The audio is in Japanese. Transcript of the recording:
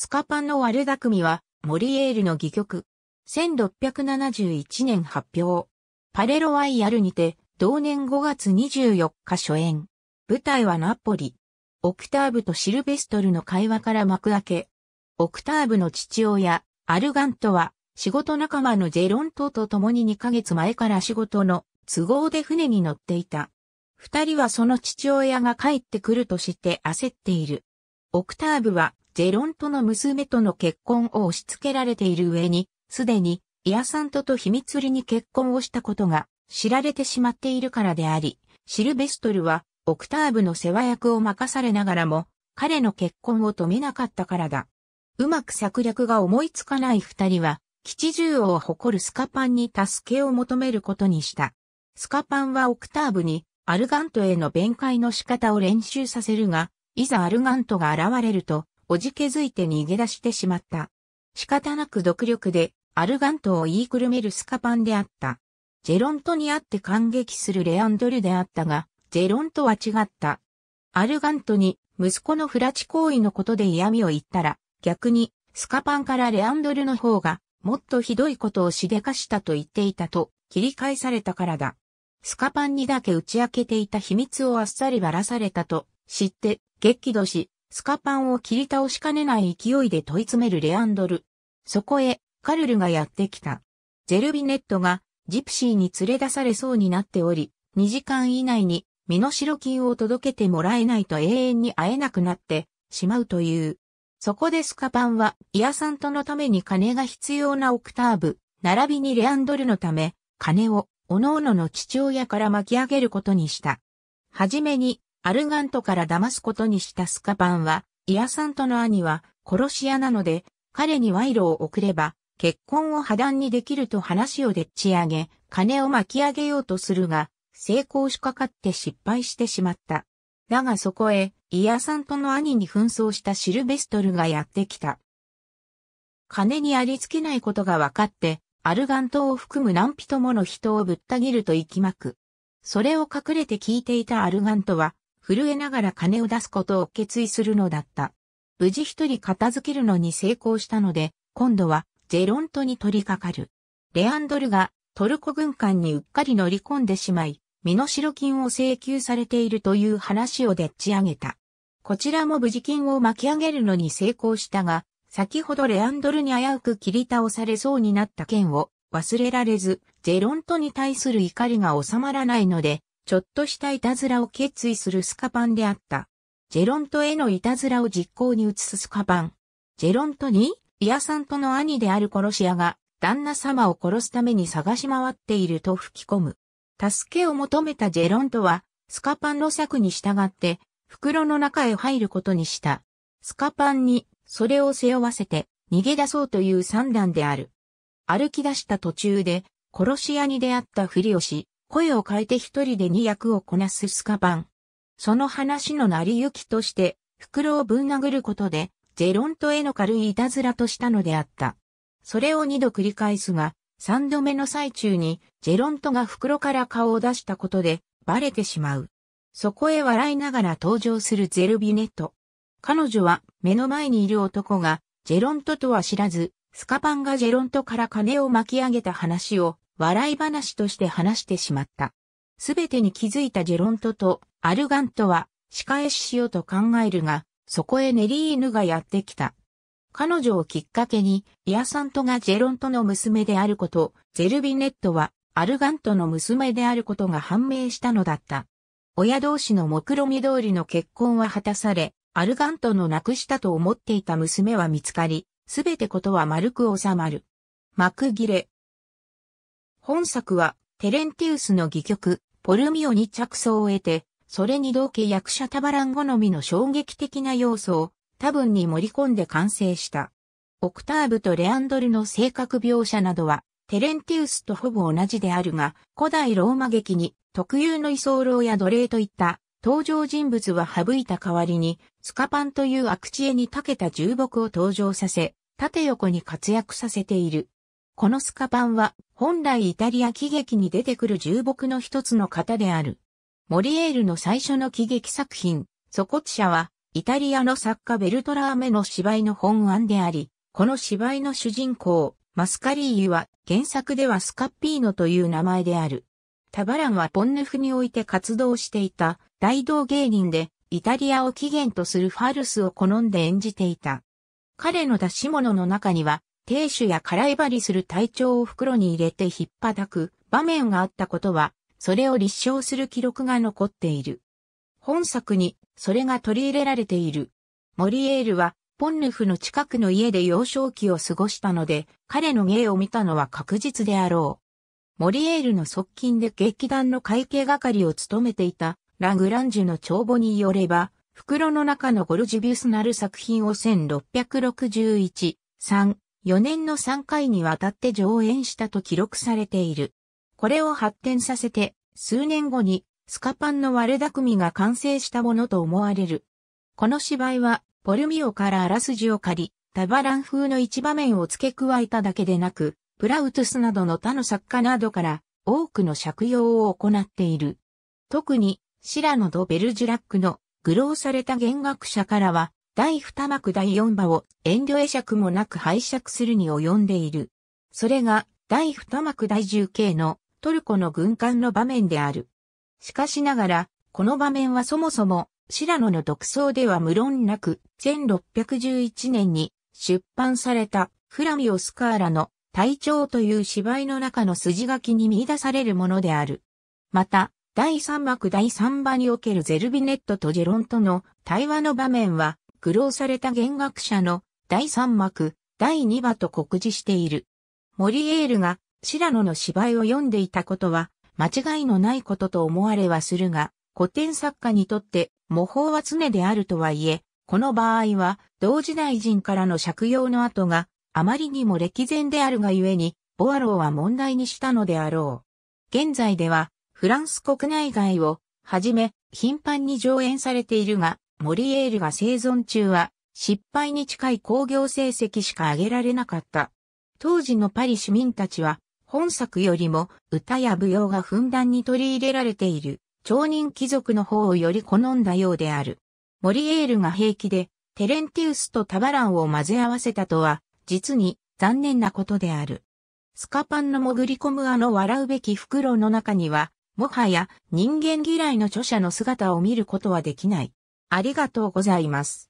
スカパンの悪巧みは、モリエールの戯曲。1671年発表。パレロワイヤルにて、同年5月24日初演。舞台はナポリ。オクターブとシルベストルの会話から幕開け。オクターブの父親、アルガントは、仕事仲間のジェロントと共に2ヶ月前から仕事の都合で船に乗っていた。二人はその父親が帰ってくるとして焦っている。オクターブはジェロントの娘との結婚を押し付けられている上に、すでにイアサントと秘密裏に結婚をしたことが知られてしまっているからであり、シルベストルはオクターブの世話役を任されながらも、彼の結婚を止めなかったからだ。うまく策略が思いつかない二人は、吉十王を誇るスカパンに助けを求めることにした。スカパンはオクターブにアルガントへの弁解の仕方を練習させるが、いざアルガントが現れると、おじけづいて逃げ出してしまった。仕方なく独力でアルガントを言いくるめるスカパンであった。ジェロントに会って感激するレアンドルであったが、ジェロントは違った。アルガントに息子のフラチ行為のことで嫌味を言ったら、逆にスカパンからレアンドルの方がもっとひどいことをしでかしたと言っていたと切り返されたからだ。スカパンにだけ打ち明けていた秘密をあっさりばらされたと知って激怒し、スカパンを切り倒しかねない勢いで問い詰めるレアンドル。そこへ、カルルがやってきた。ゼルビネットが、ジプシーに連れ出されそうになっており、2時間以内に、身代金を届けてもらえないと永遠に会えなくなってしまうという。そこでスカパンは、イアさんとのために金が必要なオクターブ、並びにレアンドルのため、金を、各々の父親から巻き上げることにした。はじめに、アルガントから騙すことにしたスカパンは、イアサントの兄は殺し屋なので、彼に賄賂を送れば、結婚を破談にできると話をでっち上げ、金を巻き上げようとするが、成功しかかって失敗してしまった。だがそこへ、イアサントの兄に紛争したシルベストルがやってきた。金にありつけないことが分かって、アルガントを含む何人もの人をぶった切ると息巻く。それを隠れて聞いていたアルガントは、震えながら金を出すことを決意するのだった。無事一人片付けるのに成功したので、今度はジェロントに取り掛かる。レアンドルがトルコ軍艦にうっかり乗り込んでしまい、身代金を請求されているという話をでっち上げた。こちらも無事金を巻き上げるのに成功したが、先ほどレアンドルに危うく切り倒されそうになった件を忘れられず、ジェロントに対する怒りが収まらないので、ちょっとしたいたずらを決意するスカパンであった。ジェロントへのいたずらを実行に移すスカパン。ジェロントに、イアさんとの兄である殺し屋が、旦那様を殺すために探し回っていると吹き込む。助けを求めたジェロントは、スカパンの策に従って、袋の中へ入ることにした。スカパンに、それを背負わせて、逃げ出そうという算段である。歩き出した途中で、殺し屋に出会ったふりをし、声を変えて一人で二役をこなすスカパン。その話の成り行きとして、袋をぶん殴ることで、ジェロントへの軽いいたずらとしたのであった。それを二度繰り返すが、三度目の最中に、ジェロントが袋から顔を出したことで、バレてしまう。そこへ笑いながら登場するゼルビネット。彼女は、目の前にいる男が、ジェロントとは知らず、スカパンがジェロントから金を巻き上げた話を笑い話として話してしまった。すべてに気づいたジェロントとアルガントは仕返ししようと考えるが、そこへネリーヌがやってきた。彼女をきっかけに、イアサントがジェロントの娘であること、ゼルビネットはアルガントの娘であることが判明したのだった。親同士の目論見通りの結婚は果たされ、アルガントの亡くしたと思っていた娘は見つかり、すべてことは丸く収まる。幕切れ、本作は、テレンティウスの戯曲、ポルミオに着想を得て、それに同期役者タバラン好みの衝撃的な要素を多分に盛り込んで完成した。オクターブとレアンドルの性格描写などは、テレンティウスとほぼ同じであるが、古代ローマ劇に特有の居候や奴隷といった登場人物は省いた代わりに、スカパンという悪知恵に長けた重木を登場させ、縦横に活躍させている。このスカパンは本来イタリア喜劇に出てくる重木の一つの型である。モリエールの最初の喜劇作品、ソコチはイタリアの作家ベルトラーメの芝居の本案であり、この芝居の主人公、マスカリーユは原作ではスカッピーノという名前である。タバランはポンヌフにおいて活動していた大道芸人でイタリアを起源とするファルスを好んで演じていた。彼の出し物の中には亭主や空いばりする隊長を袋に入れて引っ張く場面があったことは、それを立証する記録が残っている。本作にそれが取り入れられている。モリエールは、ポンヌフの近くの家で幼少期を過ごしたので、彼の芸を見たのは確実であろう。モリエールの側近で劇団の会計係を務めていたラグランジュの帳簿によれば、袋の中のゴルジビュスなる作品を1661、3 4年の3回にわたって上演したと記録されている。これを発展させて、数年後にスカパンの悪巧みが完成したものと思われる。この芝居は、ポルミオからあらすじを借り、タバラン風の一場面を付け加えただけでなく、プラウトスなどの他の作家などから多くの借用を行っている。特に、シラノ・ド・ベルジュラックの愚弄された弦楽者からは第二幕第四場を遠慮会釈もなく拝借するに及んでいる。それが第二幕第十系のトルコの軍艦の場面である。しかしながら、この場面はそもそも、シラノの独創では無論なく、1611年に出版されたフラミオ・スカーラの隊長という芝居の中の筋書きに見出されるものである。また、第3幕第3場におけるゼルビネットとジェロンとの対話の場面は、苦労された弦楽者の第三幕、第二話と告示している。モリエールが白野の芝居を読んでいたことは間違いのないことと思われはするが、古典作家にとって模倣は常であるとはいえ、この場合は同時代人からの借用の跡があまりにも歴然であるがゆえに、ボアローは問題にしたのであろう。現在ではフランス国内外をはじめ頻繁に上演されているが、モリエールが生存中は失敗に近い工業成績しか上げられなかった。当時のパリ市民たちは本作よりも歌や舞踊がふんだんに取り入れられている町人貴族の方をより好んだようである。モリエールが平気でテレンティウスとタバランを混ぜ合わせたとは実に残念なことである。スカパンの潜り込むあの笑うべき袋の中には、もはや人間嫌いの著者の姿を見ることはできない。ありがとうございます。